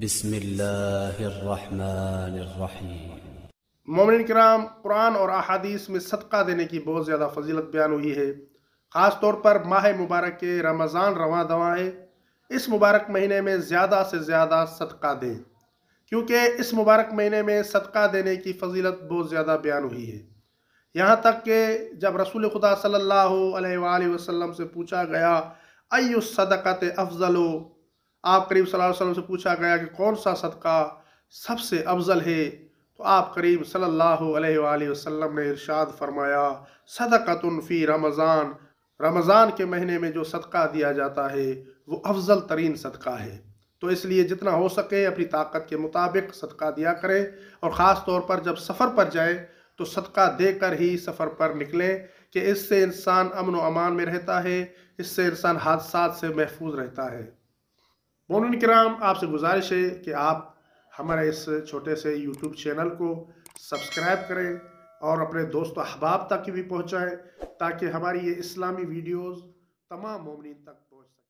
بسم اللہ الرحمن الرحیم مومن کرام قرآن اور احادیث میں صدقہ دینے کی بہت زیادہ فضیلت بیان ہوئی ہے خاص طور پر ماہ مبارک کے رمضان رواں دواں ہے اس مبارک مہینے میں زیادہ سے زیادہ صدقہ دیں کیونکہ اس مبارک مہینے میں صدقہ دینے کی فضیلت بہت زیادہ بیان ہوئی ہے یہاں تک کہ جب رسول خدا صلی اللہ علیہ وآلہ وسلم سے پوچھا گیا ایو صدقت افضل آپ قریب صلی اللہ علیہ وسلم سے پوچھا گیا کہ کون سا صدقہ سب سے افضل ہے تو آپ قریب صلی اللہ علیہ وآلہ وسلم نے ارشاد فرمایا فی رمضان رمضان کے مہینے میں جو صدقہ دیا جاتا ہے وہ افضل ترین صدقہ ہے تو اس لیے جتنا ہو سکے اپنی طاقت کے مطابق صدقہ دیا کریں اور خاص طور پر جب سفر پر جائیں تو صدقہ دے کر ہی سفر پر نکلیں کہ اس سے انسان امن و امان میں رہتا ہے اس سے انسان حادثات سے محفوظ رہتا ہے بولن کرام آپ سے گزارش ہے کہ آپ ہمارے اس چھوٹے سے یوٹیوب چینل کو سبسکرائب کریں اور اپنے دوست و احباب تک بھی پہنچائیں تاکہ ہماری یہ اسلامی ویڈیوز تمام مومنین تک پہنچ سکیں